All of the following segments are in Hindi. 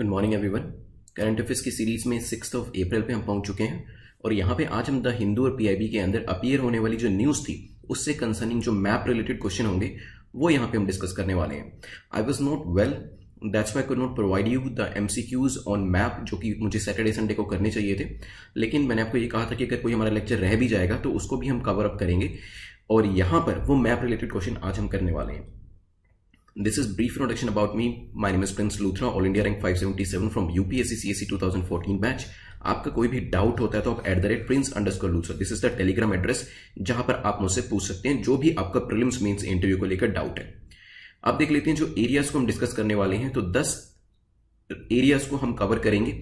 Good morning everyone current affairs की सीरीज में सिक्स ऑफ अप्रैल पे हम पहुंच चुके हैं और यहाँ पे आज हम द हिंदू और पीआईबी के अंदर अपियर होने वाली जो न्यूज़ थी उससे कंसर्निंग जो मैप रिलेटेड क्वेश्चन होंगे वो यहाँ पे हम डिस्कस करने वाले हैं I was not well that's why could not provide you the MCQs on map जो कि मुझे सैटरडे संडे को करने चाहिए थे लेकिन मैंने आपको ये कहा था कि अगर कोई हमारा लेक्चर रह भी जाएगा तो उसको भी हम कवर अप करेंगे और यहाँ पर वो मैप रिलेटेड क्वेश्चन आज हम करने वाले हैं This is brief introduction about me. My name is Prince Luthra, All India Rank 577 from UPSC CSC 2014 batch. आपका कोई भी डाउट होता है तो आप at the rate Prince underscore Luthra this is the Telegram address जहां पर आप मुझसे पूछ सकते हैं जो भी आपका प्रिलिम्स मीन्स इंटरव्यू को लेकर डाउट है आप देख लेते हैं जो एरियाज को हम डिस्कस करने वाले हैं तो दस एरियाज को हम कवर करेंगे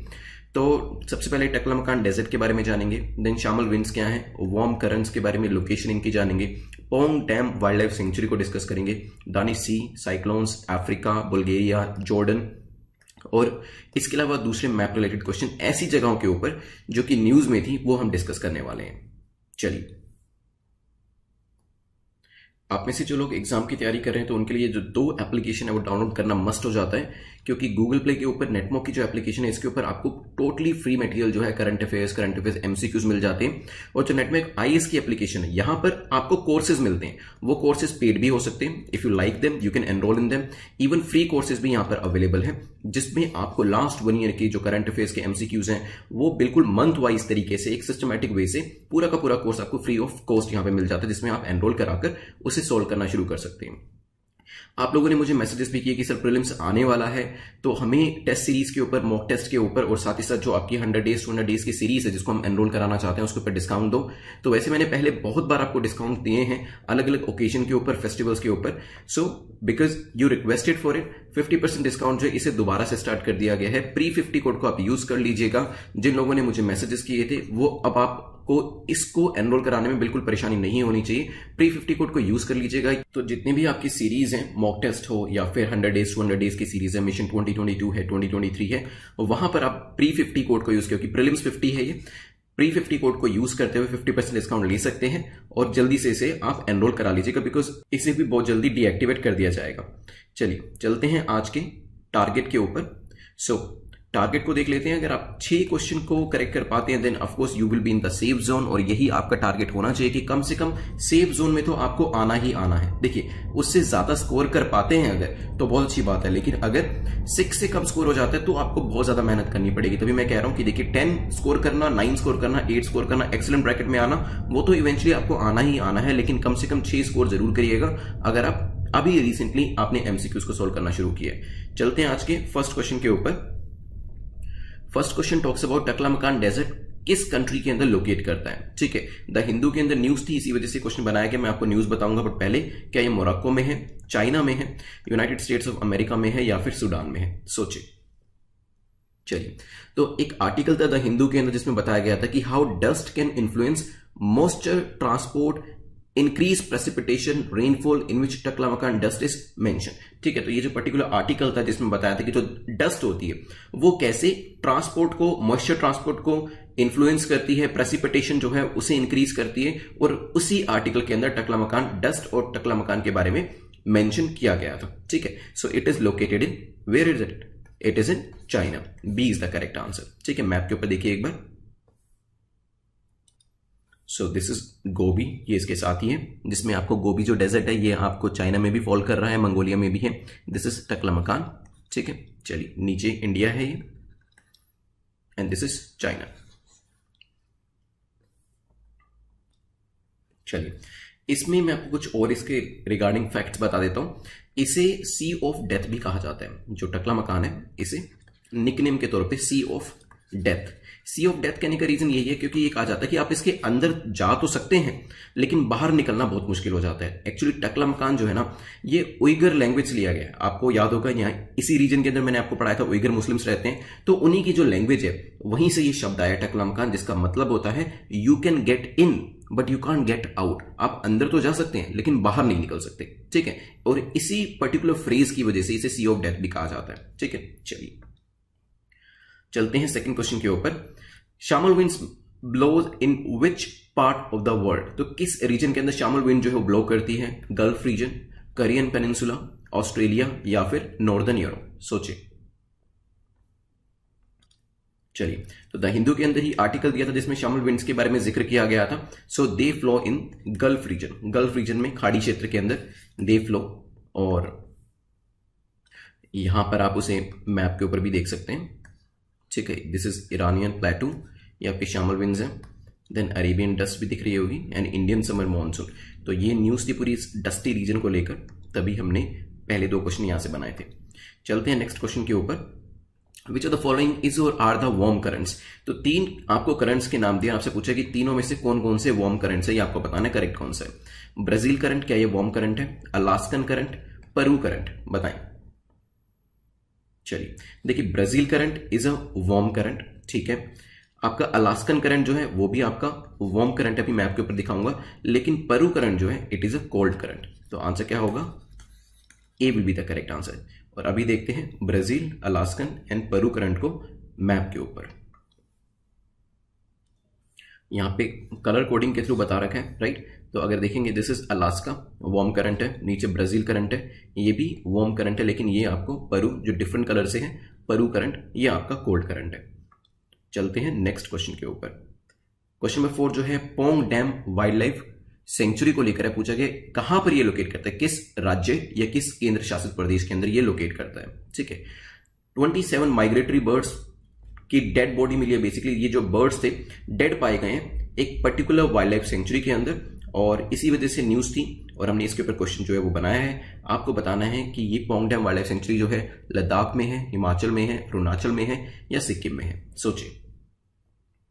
तो सबसे पहले टकला मकान डेजर्ट के बारे में जानेंगे देन शामल विंड्स क्या है वार्म करंट्स के बारे में लोकेशन इनकी जानेंगे Pong dam wildlife sanctuary को डिस्कस करेंगे दानी सी साइक्लोन्स अफ्रीका बुल्गेरिया जॉर्डन और इसके अलावा दूसरे मैप रिलेटेड क्वेश्चन ऐसी जगहों के ऊपर जो कि न्यूज में थी वो हम डिस्कस करने वाले हैं चलिए आप में से जो लोग एग्जाम की तैयारी कर रहे हैं तो उनके लिए जो दो एप्लीकेशन है वो डाउनलोड करना मस्ट हो जाता है क्योंकि गूगल प्ले के ऊपर नेटमो की जो एप्लीकेशन है इसके ऊपर आपको टोटली फ्री मटेरियल जो है current affairs current affairs MCQs मिल जाते हैं और जो नेटमो आई की एप्लीकेशन है यहां पर आपको कोर्सेज मिलते हैं वो कोर्सेज पेड भी हो सकते हैं if you like them you can enrol in them even free courses भी यहां पर अवेलेबल है जिसमें आपको लास्ट वन ईयर के जो करंट अफेयर्स के एमसीक्यूज हैं वो बिल्कुल मंथ वाइज तरीके से एक सिस्टमेटिक वे से पूरा का पूरा कोर्स आपको फ्री ऑफ कॉस्ट यहाँ पर मिल जाता है जिसमें आप एनरोल कराकर उसे सोल्व करना शुरू कर सकते हैं आप लोगों ने मुझे मैसेजेस भी किए कि सर प्रीलिम्स आने वाला है तो हमें टेस्ट सीरीज के ऊपर मॉक टेस्ट के ऊपर और साथ ही साथ जो आपकी hundred days two hundred days की सीरीज है जिसको हम एनरोल कराना चाहते हैं उसके ऊपर डिस्काउंट दो तो वैसे मैंने पहले बहुत बार आपको डिस्काउंट दिए हैं अलग अलग ओकेजन के ऊपर फेस्टिवल्स के ऊपर so because you requested for it 50% discount जो इसे दोबारा से स्टार्ट कर दिया गया है प्री 50 कोड को आप यूज कर लीजिएगा जिन लोगों ने मुझे मैसेजेस किए थे वो अब आप को इसको एनरोल कराने में बिल्कुल परेशानी नहीं होनी चाहिए प्री फिफ्टी कोड को यूज कर लीजिएगा तो जितनी भी आपकी सीरीज है मॉक टेस्ट हो या फिर hundred days two hundred days की सीरीज है मिशन ट्वेंटी ट्वेंटी टू है ट्वेंटी ट्वेंटी थ्री है वहां पर आप प्री फिफ्टी कोड को यूज क्योंकि प्रिलिम्स 50 है ये प्री फिफ्टी कोड को यूज करते हुए फिफ्टी परसेंट डिस्काउंट ले सकते हैं और जल्दी से इसे आप एनरोल करा लीजिएगा बिकॉज इसे भी बहुत जल्दी डीएक्टिवेट कर दिया जाएगा चलिए चलते हैं आज के टारगेट के ऊपर सो टारगेट को देख लेते हैं अगर आप छह क्वेश्चन को करेक्ट कर पाते हैं then course you will be in the safe zone और यही आपका टारगेट होना चाहिए कि कम से कम सेफ जोन में तो आपको आना ही आना है देखिए उससे ज्यादा स्कोर कर पाते हैं अगर तो बहुत अच्छी बात है लेकिन अगर सिक्स से कम स्कोर हो जाता है तो आपको बहुत ज्यादा मेहनत करनी पड़ेगी तभी मैं कह रहा हूं कि देखिए टेन स्कोर करना नाइन स्कोर करना एट स्कोर करना एक्सलेंट ब्रैकेट में आना वो तो इवेंचुअली आपको आना ही आना है लेकिन कम से कम छह स्कोर जरूर करिएगा अगर आप अभी रिसेंटली आपने एमसीक्यूज को सोल्व करना शुरू किया चलते हैं आज के फर्स्ट क्वेश्चन के ऊपर फर्स्ट क्वेश्चन टॉक्स अबाउट टकला मकान डेजर्ट किस कंट्री के अंदर लोकेट करता है ठीक है द हिंदू के अंदर न्यूज थी इसी वजह से क्वेश्चन बनाया गया मैं आपको न्यूज बताऊंगा बट पहले क्या ये मोरक्को में है चाइना में है यूनाइटेड स्टेट्स ऑफ अमेरिका में है या फिर सूडान में है सोचे चलिए तो एक आर्टिकल था द हिंदू के अंदर जिसमें बताया गया था कि how dust can influence moisture transport increase precipitation rainfall in which Taklamakan dust is mention ठीक है तो ये जो पर्टिकुलर आर्टिकल था जिसमें बताया था कि जो डस्ट होती है वो कैसे ट्रांसपोर्ट को मॉइस्चर ट्रांसपोर्ट को इन्फ्लुएंस करती है प्रेसिपिटेशन जो है उसे इंक्रीज करती है और उसी आर्टिकल के अंदर टकला मकान डस्ट और टकला मकान के बारे में मेंशन किया गया था ठीक है so it is located in where is it it is in China B is the correct answer ठीक है मैप के ऊपर देखिए एक बार सो दिस इज गोभी ये इसके साथ ही है जिसमें आपको गोभी जो डेजर्ट है ये आपको चाइना में भी फॉल कर रहा है मंगोलिया में भी है दिस इज टकला मकान ठीक है चलिए नीचे इंडिया है ये एंड दिस इज चाइना चलिए इसमें मैं आपको कुछ और इसके रिगार्डिंग फैक्ट्स बता देता हूं इसे सी ऑफ डेथ भी कहा जाता है जो टकला मकान है इसे निकनेम के तौर पे sea of death sea of death कहने का रीजन यही है क्योंकि ये कहा जाता है कि आप इसके अंदर जा तो सकते हैं लेकिन बाहर निकलना बहुत मुश्किल हो जाता है एक्चुअली टकला मकान जो है ना ये उइगर लैंग्वेज लिया गया है आपको याद होगा यहाँ इसी रीजन के अंदर मैंने आपको पढ़ाया था उइगर मुस्लिम्स रहते हैं तो उन्हीं की जो लैंग्वेज है वहीं से ये शब्द आया टकला मकान जिसका मतलब होता है you can get in but you can't get out आप अंदर तो जा सकते हैं लेकिन बाहर नहीं निकल सकते ठीक है और इसी पर्टिकुलर फ्रेज की वजह से इसे सी ऑफ डेथ भी कहा जाता है ठीक है चलिए चलते हैं सेकंड क्वेश्चन के ऊपर Shamal wind blows in which part of the world तो किस रीजन के अंदर शामल विंड जो है ब्लो करती है gulf region Korean peninsula Australia या फिर नॉर्दर्न यूरोप सोचे चलिए तो द हिंदू के अंदर ही आर्टिकल दिया था जिसमें शामिल विंड्स के बारे में जिक्र किया गया था so they flow in gulf region gulf region में खाड़ी क्षेत्र के अंदर दे फ्लो और यहां पर आप उसे मैप के ऊपर भी देख सकते हैं ठीक है दिस इज ईरानियन प्लेटू या फिर शामल विंड्स है देन अरेबियन डस्ट भी दिख रही होगी एंड इंडियन समर मानसून तो ये न्यूज़ थी पूरी इस डस्टी रीजन को लेकर तभी हमने पहले दो क्वेश्चन यहां से बनाए थे चलते हैं नेक्स्ट क्वेश्चन के ऊपर which are the following is और आर द वॉर्म करंट्स तो तीन आपको करंट्स के नाम दिए आपसे पूछा कि तीनों में से कौन कौन से वार्म करंट्स है ये आपको बताना करेक्ट कौन सा है ब्राजील करंट क्या ये वार्म करंट है अलास्कन करंट परू करंट बताएं चलिए देखिए Brazil current is a warm current ठीक है आपका अलास्कन करंट जो है वो भी आपका वार्म करंट अभी मैं आपके ऊपर दिखाऊंगा लेकिन परू करंट जो है it is a cold current तो आंसर क्या होगा A will be the correct answer और अभी देखते हैं Brazil Alaskan and Peru current को मैप के ऊपर यहाँ पे कलर कोडिंग के थ्रू बता रखे राइट तो अगर देखेंगे this is Alaska warm current है नीचे ब्राज़ील करंट है ये भी वार्म करंट है लेकिन ये आपको परू जो डिफरेंट कलर से है परू करंट ये आपका कोल्ड करंट है चलते हैं नेक्स्ट क्वेश्चन के ऊपर क्वेश्चन नंबर फोर जो है Pong dam wildlife sanctuary को लेकर पूछा गया कहां पर ये लोकेट करता है किस राज्य या किस केंद्र शासित प्रदेश के अंदर ये लोकेट करता है ठीक है 27 माइग्रेटरी बर्ड्स कि डेड बॉडी मिली है बेसिकली ये जो बर्ड्स थे डेड पाए गए हैं एक पर्टिकुलर वाइल्ड लाइफ सेंचुरी के अंदर और इसी वजह से न्यूज़ थी और हमने इसके ऊपर क्वेश्चन जो है वो बनाया है आपको बताना है कि ये Pong dam wildlife sanctuary जो है लद्दाख में है हिमाचल में है अरुणाचल में है या सिक्किम में है सोचिए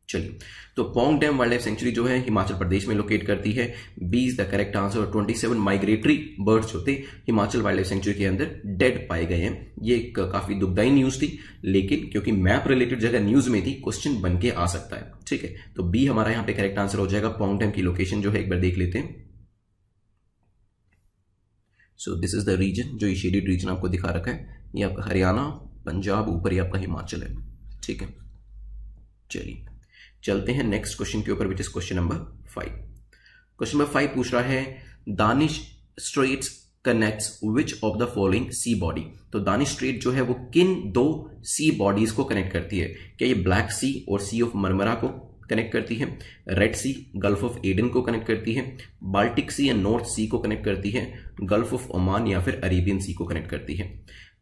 चलिए तो Pong dam wildlife sanctuary जो है हिमाचल प्रदेश में लोकेट करती है B is the correct answer और ट्वेंटी सेवन माइग्रेटरी बर्ड्स होते हिमाचल वाइल्ड लाइफ सेंचुरी के अंदर डेड पाए गए हैं ये एक काफी दुखदाई न्यूज थी लेकिन क्योंकि मैप रिलेटेड जगह न्यूज में थी क्वेश्चन बन के आ सकता है ठीक है तो बी हमारा यहां पे करेक्ट आंसर हो जाएगा पोंग डैम की लोकेशन जो है एक बार देख लेते हैं so this is the region जो ये शेडेड रीजन आपको दिखा रखा है ये आपका हरियाणा पंजाब ऊपर ही आपका हिमाचल है ठीक है चलिए चलते हैं नेक्स्ट क्वेश्चन के ऊपर which is question number five question number five पूछ रहा है Danish strait connect which of the following sea body तो दानिश स्ट्रेट जो है वो किन दो सी बॉडीज को कनेक्ट करती है क्या ये ब्लैक सी और सी ऑफ मरमरा को कनेक्ट करती है Red Sea Gulf of Aden को कनेक्ट करती है बाल्टिक सी या नॉर्थ सी को कनेक्ट करती है गल्फ ऑफ ओमान या फिर अरेबियन सी को कनेक्ट करती है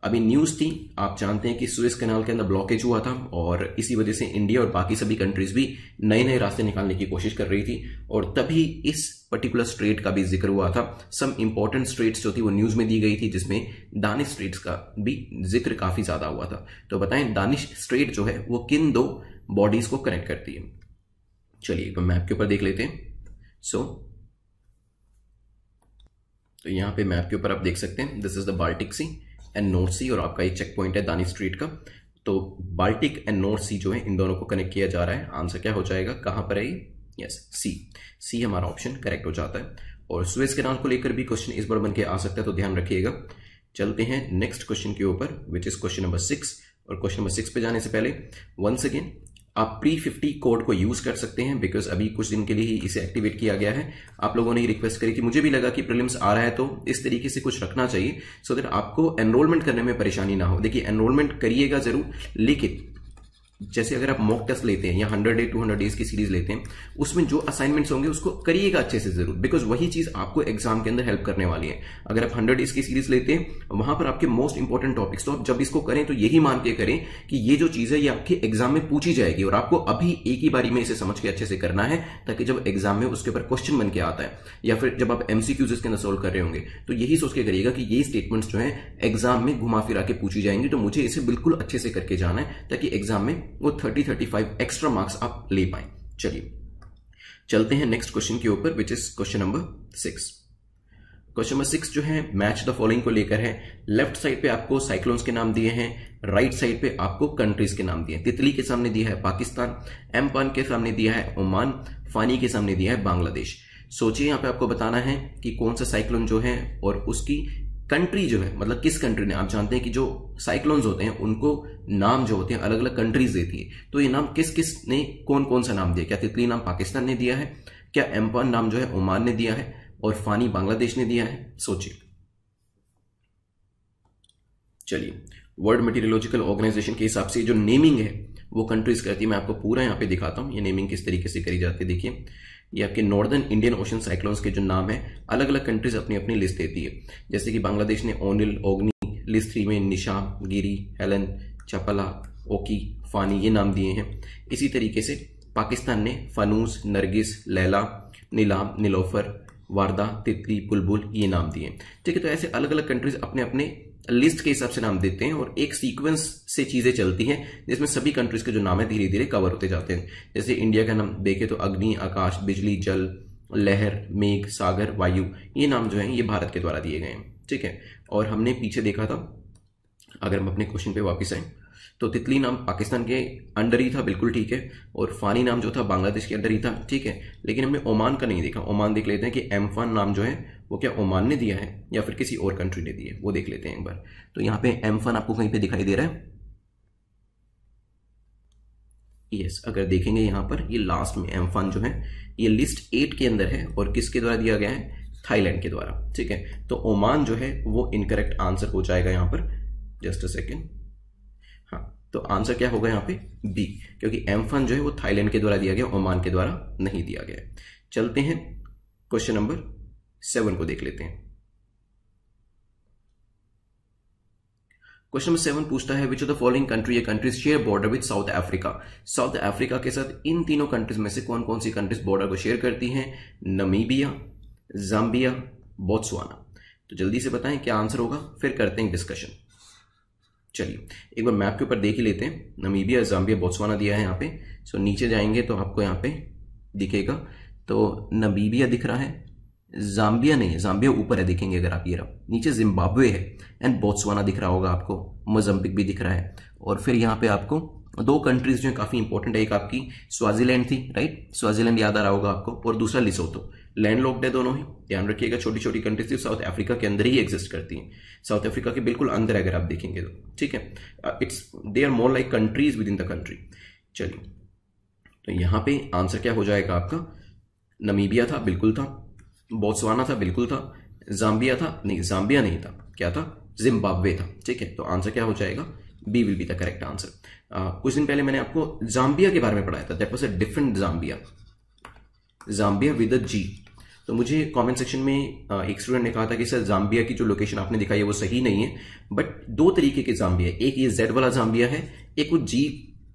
अभी न्यूज़ थी आप जानते हैं कि स्विस कैनाल के अंदर ब्लॉकेज हुआ था और इसी वजह से इंडिया और बाकी सभी कंट्रीज भी नए नए रास्ते निकालने की कोशिश कर रही थी और तभी इस पर्टिकुलर स्ट्रेट का भी जिक्र हुआ था सम इंपॉर्टेंट स्ट्रेट्स जो थी वो न्यूज़ में दी गई थी जिसमें दानिश स्ट्रेट्स का भी जिक्र काफ़ी ज़्यादा हुआ था तो बताएं दानिश स्ट्रेट जो है वो किन दो बॉडीज़ को कनेक्ट करती है चलिए एक मैप के ऊपर देख लेते हैं सो so, तो यहां पे मैप के ऊपर आप देख सकते हैं this is the Baltic Sea and North Sea और आपका ये चेक पॉइंट है दानी स्ट्रीट का तो बाल्टिक एंड नॉर्थ सी जो है इन दोनों को कनेक्ट किया जा रहा है आंसर क्या हो जाएगा कहाँ पर है ये यस सी सी हमारा ऑप्शन करेक्ट हो जाता है और स्वेज नाम को लेकर भी क्वेश्चन इस बार बन के आ सकता है तो ध्यान रखिएगा चलते हैं नेक्स्ट क्वेश्चन के ऊपर which is question number six और क्वेश्चन नंबर सिक्स पे जाने से पहले वंस अगेन आप प्री फिफ्टी कोड को यूज कर सकते हैं बिकॉज अभी कुछ दिन के लिए ही इसे एक्टिवेट किया गया है आप लोगों ने रिक्वेस्ट करी कि मुझे भी लगा कि प्रिलिम्स आ रहा है तो इस तरीके से कुछ रखना चाहिए सो so देट आपको एनरोलमेंट करने में परेशानी ना हो देखिए एनरोलमेंट करिएगा जरूर लेकिन जैसे अगर आप मॉक टेस्ट लेते हैं या hundred day two hundred days की सीरीज लेते हैं उसमें जो असाइनमेंट्स होंगे उसको करिएगा अच्छे से जरूर बिकॉज वही चीज आपको एग्जाम के अंदर हेल्प करने वाली है अगर आप हंड्रेड डेज की सीरीज लेते हैं वहां पर आपके मोस्ट इंपॉर्टेंट टॉपिक्स तो आप जब इसको करें तो यही मान के करें कि ये जो चीज है ये आपके एग्जाम में पूछी जाएगी और आपको अभी एक ही बारी में इसे समझ के अच्छे से करना है ताकि जब एग्जाम में उसके ऊपर क्वेश्चन बन के आता है या फिर जब आप एमसीक्यूज इसके अंदर सोल्व कर रहे होंगे तो यही सोच के करिएगा कि ये स्टेटमेंट्स जो है एग्जाम में घुमा फिरा के पूछी जाएंगी तो मुझे इसे बिल्कुल अच्छे से करके जाना है ताकि एग्जाम में वो 30 35 एक्स्ट्रा मार्क्स आप ले पाए चलिए चलते हैं नेक्स्ट क्वेश्चन के ऊपर which is question number six question number six जो है मैच द फॉलोइंग को लेकर है लेफ्ट साइड पे आपको साइक्लोन्स के नाम दिए हैं राइट right साइड पे आपको कंट्रीज के नाम दिए हैं तितली के सामने दिया है पाकिस्तान एम्पान के सामने दिया है ओमान फानी के सामने दिया है बांग्लादेश सोचिए यहां पे आपको बताना है कि कौन सा साइक्लोन जो है और उसकी कंट्री जो है मतलब किस कंट्री ने आप जानते हैं कि जो साइक्लोन्स होते हैं उनको नाम जो होते हैं अलग अलग कंट्रीज देती है तो ये नाम किस किस ने कौन कौन सा नाम दिया क्या तितली नाम पाकिस्तान ने दिया है क्या एम्पन नाम जो है ओमान ने दिया है और फानी बांग्लादेश ने दिया है सोचिए चलिए वर्ल्ड मेटेरियोलॉजिकल ऑर्गेनाइजेशन के हिसाब से जो नेमिंग है वो कंट्रीज कहती है मैं आपको पूरा यहाँ पे दिखाता हूँ ये नेमिंग किस तरीके से करी जाती है देखिए ये आपके नॉर्दर्न इंडियन ओशन साइक्लोन्स के जो नाम है अलग अलग कंट्रीज अपनी अपनी लिस्ट देती है जैसे कि बांग्लादेश ने ओनिल ओग्नी लिस्ट थ्री में निशा गिरी हेलन चपला ओकी फानी ये नाम दिए हैं इसी तरीके से पाकिस्तान ने फनूस नरगिस लैला नीलाम नीलोफर वारदा तितली बुलबुल ये नाम दिए ठीक है तो ऐसे अलग अलग कंट्रीज अपने अपने लिस्ट के हिसाब से नाम देते हैं और एक सीक्वेंस से चीजें चलती हैं जिसमें सभी कंट्रीज के जो नाम है धीरे धीरे कवर होते जाते हैं जैसे इंडिया का नाम देखें तो अग्नि आकाश बिजली जल लहर मेघ सागर वायु ये नाम जो है ये भारत के द्वारा दिए गए हैं ठीक है और हमने पीछे देखा था अगर हम अपने क्वेश्चन पे वापस आए तो तितली नाम पाकिस्तान के अंडर ही था बिल्कुल ठीक है और फानी नाम जो था बांग्लादेश के अंडर ही था ठीक है लेकिन हमने ओमान का नहीं देखा ओमान देख लेते हैं कि एम्फान नाम जो है वो क्या ओमान ने दिया है या फिर किसी और कंट्री ने दिए है वो देख लेते हैं एक बार तो यहाँ पे एम फन आपको कहीं पे दिखाई दे रहा है यस yes, अगर देखेंगे यहाँ पर ये लास्ट में एम फन जो है ये लिस्ट एट के अंदर है और किसके द्वारा दिया गया है थाईलैंड के द्वारा ठीक है तो ओमान जो है वो इनकरेक्ट आंसर हो जाएगा यहाँ पर जस्ट अ सेकेंड हाँ तो आंसर क्या होगा यहाँ पे बी क्योंकि एम फन जो है वो थाईलैंड के द्वारा दिया गया ओमान के द्वारा नहीं दिया गया चलते हैं क्वेश्चन नंबर सेवन को देख लेते हैं क्वेश्चन नंबर सेवन पूछता है which of the following country ये countries share border with South Africa South Africa के साथ इन तीनों कंट्रीज में से कौन कौन सी कंट्रीज बॉर्डर को शेयर करती हैं नमीबिया जाम्बिया बोत्सवाना तो जल्दी से बताएं क्या आंसर होगा फिर करते हैं डिस्कशन चलिए एक बार मैप के ऊपर देख ही लेते हैं नमीबिया जाम्बिया बोत्सवाना दिया है यहाँ पे सो नीचे जाएंगे तो आपको यहाँ पे दिखेगा तो नमीबिया दिख रहा है जाम्बिया नहीं है जाम्बिया ऊपर है देखेंगे अगर आप ये रहा नीचे जिम्बाब्वे है एंड बोत्सवाना दिख रहा होगा आपको मोजम्बिक भी दिख रहा है और फिर यहाँ पे आपको दो कंट्रीज जो है काफ़ी इंपॉर्टेंट है एक आपकी स्वाजीलैंड थी राइट स्वाजीलैंड याद आ रहा होगा आपको और दूसरा लिसोतो लैंड लॉक्ड है दोनों ही ध्यान रखिएगा छोटी छोटी कंट्रीज थी साउथ अफ्रीका के अंदर ही एग्जिस्ट करती हैं साउथ अफ्रीका के बिल्कुल अंदर अगर आप देखेंगे तो ठीक है it's they are more like countries within the country चलिए तो यहाँ पे आंसर क्या हो जाएगा आपका नमीबिया था बिल्कुल था बोत्सवाना था बिल्कुल था जाम्बिया था नहीं जाम्बिया नहीं था क्या था जिम्बाब्वे था ठीक है तो आंसर क्या हो जाएगा B will be the correct answer कुछ दिन पहले मैंने आपको जाम्बिया के बारे में पढ़ाया था that was a different Zambia Zambia with a G तो मुझे कमेंट सेक्शन में एक स्टूडेंट ने कहा था कि सर जाम्बिया की जो लोकेशन आपने दिखाई है वो सही नहीं है बट दो तरीके के जाम्बिया एक ये जेड वाला जाम्बिया है एक वो जी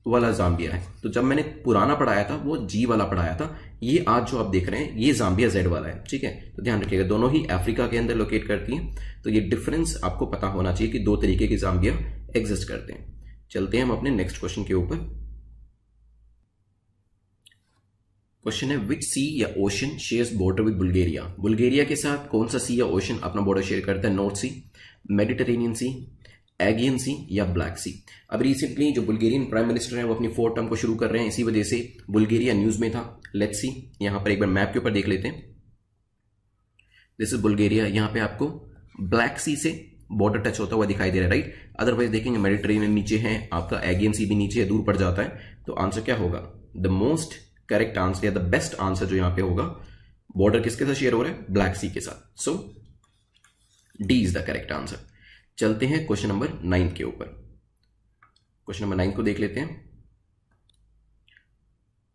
वाला जाम्बिया है तो जब मैंने पुराना पढ़ाया था वो जी वाला पढ़ाया था ये आज जो आप देख रहे हैं ये जाम्बिया जेड वाला है ठीक है तो ध्यान रखिएगा दोनों ही अफ्रीका के अंदर लोकेट करती हैं तो ये डिफरेंस आपको पता होना चाहिए कि दो तरीके के जाम्बिया एग्जिस्ट करते हैं चलते हैं हम अपने नेक्स्ट क्वेश्चन के ऊपर क्वेश्चन है विच सी या ocean shares border with Bulgaria Bulgaria के साथ कौन सा सी या ओशन अपना बॉर्डर शेयर करता है North Sea Mediterranean Sea Aegean Sea या ब्लैक सी अब रिसेंटली जो बुल्गेरियन प्राइम मिनिस्टर हैं वो अपनी फोर्थ टर्म को शुरू कर रहे हैं इसी वजह से बुल्गेरिया न्यूज में था लेट्स सी यहां पर एक बार मैप के ऊपर देख लेते हैं दिस इज बुल्गेरिया यहां पे आपको ब्लैक सी से बॉर्डर टच होता हुआ दिखाई दे रहा है राइट अदरवाइज देखेंगे मेडिटेरेनियन नीचे है आपका एगियन सी भी नीचे है दूर पड़ जाता है तो आंसर क्या होगा द मोस्ट करेक्ट आंसर या द बेस्ट आंसर जो यहां पर होगा बॉर्डर किसके साथ शेयर हो रहा है ब्लैक सी के साथ so D is the correct answer चलते हैं क्वेश्चन नंबर नाइन के ऊपर क्वेश्चन नंबर नाइन को देख लेते हैं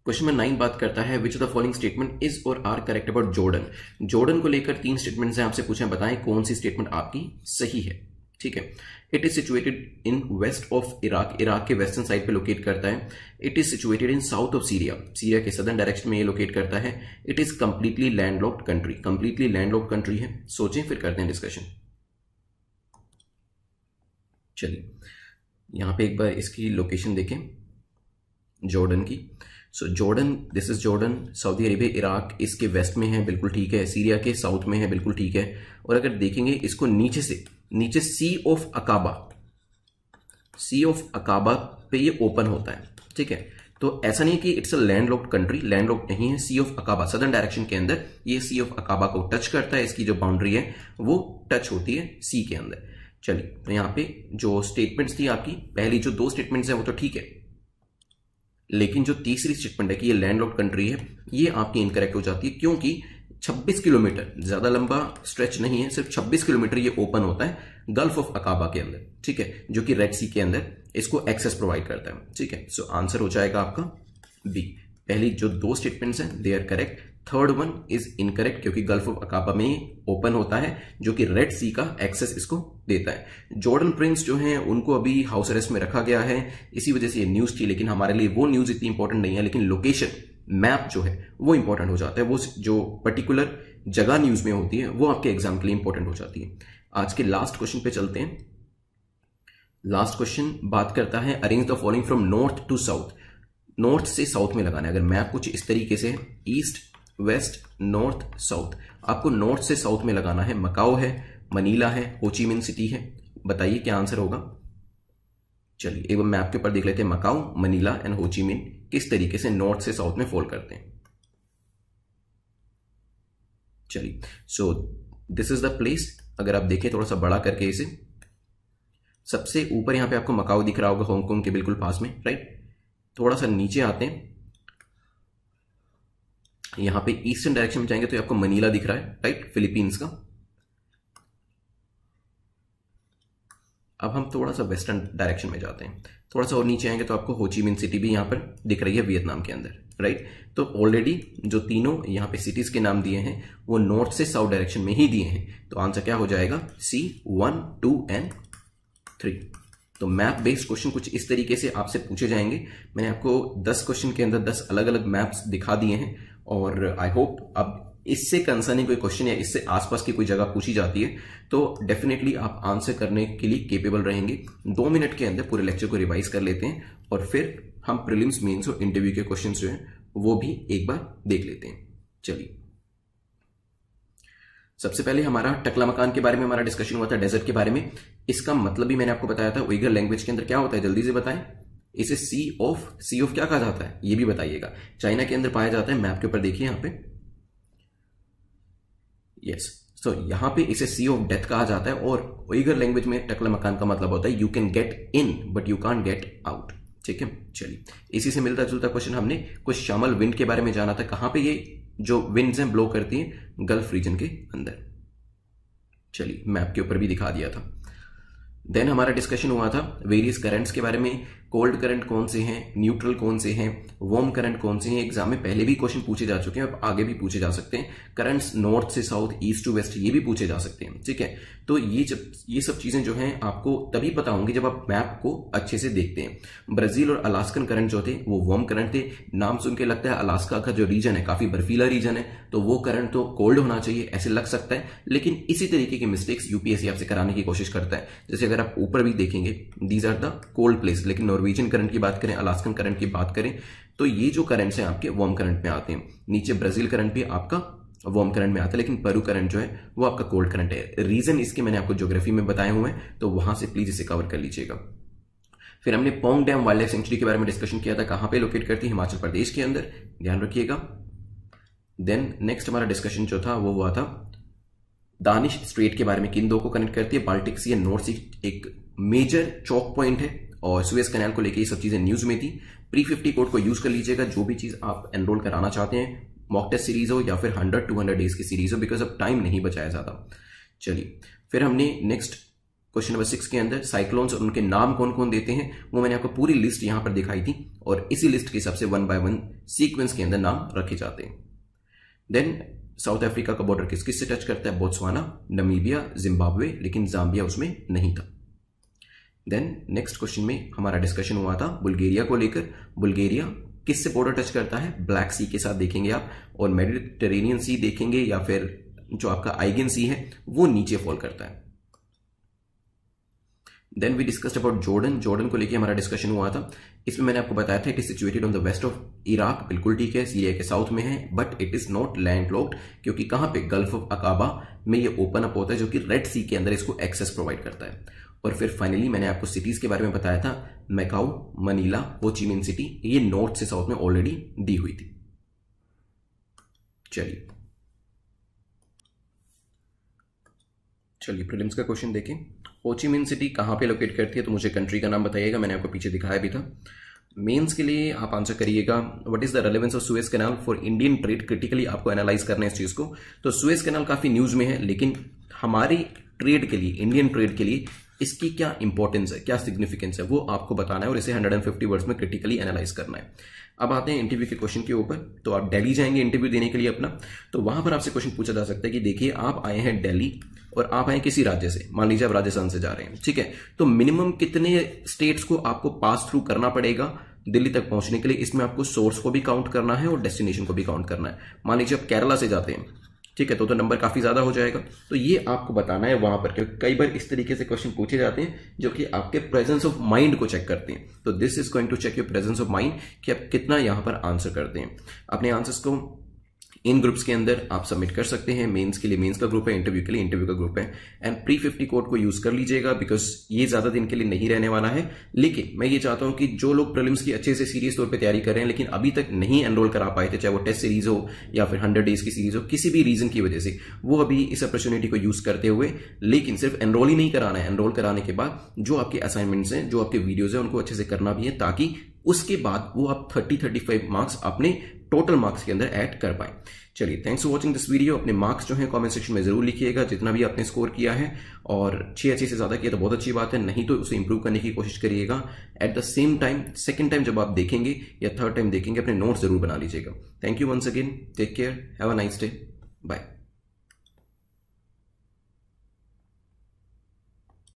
क्वेश्चन नंबर नाइन बात करता है which of the following statement is और are correct about Jordan Jordan को लेकर तीन स्टेटमेंट्स हैं आपसे पूछा बताएं कौन सी स्टेटमेंट आपकी सही है ठीक है it is situated in west of Iraq Iraq के वेस्टर्न साइड पे लोकेट करता है it is situated in south of Syria Syria के सदर्न डायरेक्शन में ये लोकेट करता है it is completely landlocked country completely landlocked country है सोचें फिर करते हैं डिस्कशन चलिए यहाँ पे एक बार इसकी लोकेशन देखें जॉर्डन की so Jordan this is Jordan Saudi Arabia Iraq इसके वेस्ट में है बिल्कुल ठीक है सीरिया के साउथ में है बिल्कुल ठीक है और अगर देखेंगे इसको नीचे से नीचे सी ऑफ अकाबा सी ऑफ अकाबा पे ये ओपन होता है ठीक है तो ऐसा नहीं है कि it's a landlocked country landlocked नहीं है Sea of Aqaba southern direction के अंदर ये सी ऑफ अकाबा को टच करता है इसकी जो बाउंड्री है वो टच होती है सी के अंदर चलिए तो यहां पे जो स्टेटमेंट्स थी आपकी पहली जो दो स्टेटमेंट्स हैं वो तो ठीक है लेकिन जो तीसरी स्टेटमेंट है कि ये लैंड लॉक कंट्री है ये आपकी इनकरेक्ट हो जाती है क्योंकि 26 किलोमीटर ज्यादा लंबा स्ट्रेच नहीं है सिर्फ 26 किलोमीटर ये ओपन होता है गल्फ ऑफ अकाबा के अंदर ठीक है जो कि रेड सी के अंदर इसको एक्सेस प्रोवाइड करता है ठीक है सो आंसर हो जाएगा आपका बी पहली जो दो स्टेटमेंट्स हैं they are correct third one is incorrect क्योंकि गल्फ ऑफ अकाबा में ओपन होता है जो कि रेड सी का एक्सेस इसको देता है जॉर्डन प्रिंस जो है उनको अभी हाउस अरेस्ट में रखा गया है इसी वजह से ये न्यूज थी लेकिन हमारे लिए वो न्यूज इतनी इंपॉर्टेंट नहीं है लेकिन लोकेशन मैप जो है वो इंपॉर्टेंट हो जाता है वो जो पर्टिकुलर जगह न्यूज में होती है वो आपके एग्जाम के लिए इंपॉर्टेंट हो जाती है आज के लास्ट क्वेश्चन पे चलते हैं लास्ट क्वेश्चन बात करता है arrange the following from north to south north से साउथ में लगाना है अगर मैप कुछ इस तरीके से ईस्ट वेस्ट नॉर्थ साउथ आपको नॉर्थ से साउथ में लगाना है मकाओ है मनीला है होचीमिन सिटी है बताइए क्या आंसर होगा चलिए एक बार मैप के ऊपर देख लेते हैं मकाओ मनीला एंड होचीमिन किस तरीके से नॉर्थ से साउथ में फॉल करते हैं चलिए so this is the place अगर आप देखें थोड़ा सा बड़ा करके इसे सबसे ऊपर यहां पे आपको मकाओ दिख रहा होगा हांगकांग के बिल्कुल पास में राइट थोड़ा सा नीचे आते हैं यहां पे ईस्टर्न डायरेक्शन में जाएंगे तो आपको मनीला दिख रहा है राइट फिलीपींस का अब हम थोड़ा सा वेस्टर्न डायरेक्शन में जाते हैं थोड़ा सा और नीचे आएंगे तो आपको होचीमिन सिटी भी यहां पर दिख रही है वियतनाम के अंदर राइट तो ऑलरेडी जो तीनों यहां पे सिटीज के नाम दिए हैं वो नॉर्थ से साउथ डायरेक्शन में ही दिए हैं तो आंसर क्या हो जाएगा C one two and three तो मैप बेस्ड क्वेश्चन कुछ इस तरीके से आपसे पूछे जाएंगे मैंने आपको दस क्वेश्चन के अंदर दस अलग अलग मैप्स दिखा दिए हैं और आई होप अब इससे कंसर्निंग कोई क्वेश्चन या इससे आसपास की कोई जगह पूछी जाती है तो डेफिनेटली आप आंसर करने के लिए केपेबल रहेंगे दो मिनट के अंदर पूरे लेक्चर को रिवाइज कर लेते हैं और फिर हम प्रिलिम्स मेन्स और इंटरव्यू के क्वेश्चन जो हैं वो भी एक बार देख लेते हैं चलिए सबसे पहले हमारा टकला मकान के बारे में हमारा डिस्कशन हुआ था डेजर्ट के बारे में इसका मतलब भी मैंने आपको बताया था उइगर लैंग्वेज के अंदर क्या होता है जल्दी से बताएं इसे सी ऑफ सी ऑफ क्या कहा जाता है ये भी बताइएगा चाइना के अंदर पाया जाता है मैप के ऊपर देखिए यहां पे यस सो यहां पे इसे सी ऑफ डेथ कहा जाता है और ओइगर लैंग्वेज में टकला मकान का मतलब होता है you can get in but you can't get out ठीक है चलिए इसी से मिलता जुलता क्वेश्चन हमने कुछ शामल विंड के बारे में जाना था कहां पे ये जो विंड्स हैं ब्लो करती हैं गल्फ रीजन के अंदर चलिए मैप के ऊपर भी दिखा दिया था देन हमारा डिस्कशन हुआ था वेरियस करंट्स के बारे में कोल्ड करंट कौन से हैं न्यूट्रल कौन से हैं वॉर्म करंट कौन से हैं एग्जाम में पहले भी क्वेश्चन पूछे जा चुके हैं अब आगे भी पूछे जा सकते हैं करंट्स नॉर्थ से साउथ ईस्ट टू वेस्ट ये भी पूछे जा सकते हैं ठीक है तो ये जब ये सब चीजें जो हैं आपको तभी पता होंगी जब आप मैप को अच्छे से देखते हैं ब्राजील और अलास्कन करंट जो थे वो वार्म करंट थे नाम सुन के लगता है अलास्का का जो रीजन है काफी बर्फीला रीजन है तो वो करंट तो कोल्ड होना चाहिए ऐसे लग सकता है लेकिन इसी तरीके की मिस्टेक्स यूपीएससी आपसे कराने की कोशिश करता है जैसे अगर आप ऊपर भी देखेंगे these are the cold place लेकिन नॉर्वे नॉर्वेजियन करंट की बात करें अलास्कन करंट की बात करें तो ये जो करंट्स हैं आपके वार्म करंट में आते हैं नीचे ब्राजील करंट भी आपका वार्म करंट में आता है लेकिन परू करंट जो है वो आपका कोल्ड करंट है रीजन इसके मैंने आपको ज्योग्राफी में बताए हुए हैं तो वहां से प्लीज इसे कवर कर लीजिएगा फिर हमने Pong dam wildlife sanctuary के बारे में डिस्कशन किया था कहां पे लोकेट करती है हिमाचल प्रदेश के अंदर ध्यान रखिएगा देन नेक्स्ट हमारा डिस्कशन जो था वो हुआ था दानिश स्ट्रेट के बारे में किन दो को कनेक्ट करती है बाल्टिक सी या नॉर्थ सी एक मेजर चौक पॉइंट है और सुएस कैनाल को लेकर ये सब चीज़ें न्यूज़ में थी प्री फिफ्टी कोड को यूज़ कर लीजिएगा जो भी चीज़ आप एनरोल कराना चाहते हैं मॉक टेस्ट सीरीज़ हो या फिर हंड्रेड टू हंड्रेड डेज की सीरीज़ हो बिकॉज अब टाइम नहीं बचाया ज़्यादा चलिए फिर हमने नेक्स्ट क्वेश्चन नंबर सिक्स के अंदर साइक्लोन्स और उनके नाम कौन कौन देते हैं वो मैंने आपको पूरी लिस्ट यहां पर दिखाई थी और इसी लिस्ट के हिसाब से वन बाय वन सीक्वेंस के अंदर नाम रखे जाते हैं देन साउथ अफ्रीका का बॉर्डर किस किस से टच करता है बोत्सवाना नमीबिया जिम्बाब्वे लेकिन जाम्बिया उसमें नहीं था देन नेक्स्ट क्वेश्चन में हमारा डिस्कशन हुआ था बुल्गेरिया को लेकर बुल्गेरिया किससे बॉर्डर टच करता है ब्लैक सी के साथ देखेंगे आप और मेडिटेरेनियन सी देखेंगे या फिर जो आपका आइगन सी है वो नीचे फॉल करता है then we discussed about Jordan Jordan को लेकर हमारा डिस्कशन हुआ था इसमें मैंने आपको बताया था it is situated on the west of Iraq बिल्कुल ठीक है सीरिया के साउथ में है but it is not landlocked क्योंकि कहां पे गल्फ ऑफ अकाबा में ये ओपन अप होता है जो कि रेड सी के अंदर इसको एक्सेस प्रोवाइड करता है और फिर फाइनली मैंने आपको सिटीज के बारे में बताया था मैकाउ मनीला होचीमिन सिटी ये नॉर्थ से साउथ में ऑलरेडी दी हुई थी चलिए चलिए प्रिलिम्स का क्वेश्चन देखें होचीमिन सिटी कहाँ पे लोकेट करती है तो मुझे कंट्री का नाम बताइएगा मैंने आपको पीछे दिखाया भी था मेंस के लिए आप आंसर करिएगा what is the relevance of Suez canal for Indian trade critically आपको एनालाइज करना है इस चीज़ को तो सुएस कैनाल काफ़ी न्यूज़ में है लेकिन हमारी ट्रेड के लिए इंडियन ट्रेड के लिए इसकी क्या इंपॉर्टेंस है क्या सिग्निफिकेंस है वो आपको बताना है और इसे 150 वर्ड्स में क्रिटिकली एनालाइज करना है अब आते हैं इंटरव्यू के क्वेश्चन के ऊपर तो आप दिल्ली जाएंगे इंटरव्यू देने के लिए अपना तो वहां पर आपसे क्वेश्चन पूछा जा सकता है कि देखिए आप आए हैं दिल्ली और आप हैं किसी राज्य से मान लीजिए आप राजस्थान से जा रहे हैं ठीक है तो मिनिमम कितने स्टेट्स को आपको पास थ्रू करना पड़ेगा दिल्ली तक पहुंचने के लिए इसमें आपको सोर्स को भी काउंट करना है और डेस्टिनेशन को भी काउंट करना है मान लीजिए आप केरला से जाते हैं ठीक है तो तो नंबर काफ़ी ज़्यादा हो जाएगा तो ये आपको बताना है वहां पर क्योंकि कई बार इस तरीके से क्वेश्चन पूछे जाते हैं जो कि आपके प्रेजेंस ऑफ माइंड को चेक करते हैं तो this is going to check your presence of mind कि आप कितना यहां पर आंसर करते हैं अपने आंसर्स को इन ग्रुप्स के अंदर आप सबमिट कर सकते हैं मेंस के लिए मेंस का ग्रुप है इंटरव्यू के लिए इंटरव्यू का ग्रुप है एंड प्री फिफ्टी कोड को यूज कर लीजिएगा बिकॉज ये ज्यादा दिन के लिए नहीं रहने वाला है लेकिन मैं ये चाहता हूं कि जो लोग प्रिलिम्स की अच्छे से सीरीज तौर पर तैयारी कर रहे हैं लेकिन अभी तक नहीं एनरोल करा पाए थे चाहे वो टेस्ट सीरीज हो या फिर हंड्रेड डेज की सीरीज हो किसी भी रीजन की वजह से वो अभी इस अपॉर्चुनिटी को यूज करते हुए लेकिन सिर्फ एनरोल ही नहीं कराना है एनरोल कराने के बाद जो आपके असाइनमेंट्स हैं जो आपके वीडियोज हैं उनको अच्छे से करना भी है ताकि उसके बाद वो आप 30 35 मार्क्स अपने टोटल मार्क्स के अंदर ऐड कर पाए चलिए thanks for watching this video अपने मार्क्स जो है कमेंट सेक्शन में जरूर लिखिएगा जितना भी आपने स्कोर किया है और छह अच्छी से ज़्यादा किया तो बहुत अच्छी बात है नहीं तो उसे इंप्रूव करने की कोशिश करिएगा at the same time second time जब आप देखेंगे या थर्ड टाइम देखेंगे अपने नोट जरूर बना लीजिएगा thank you once again take care have a nice day bye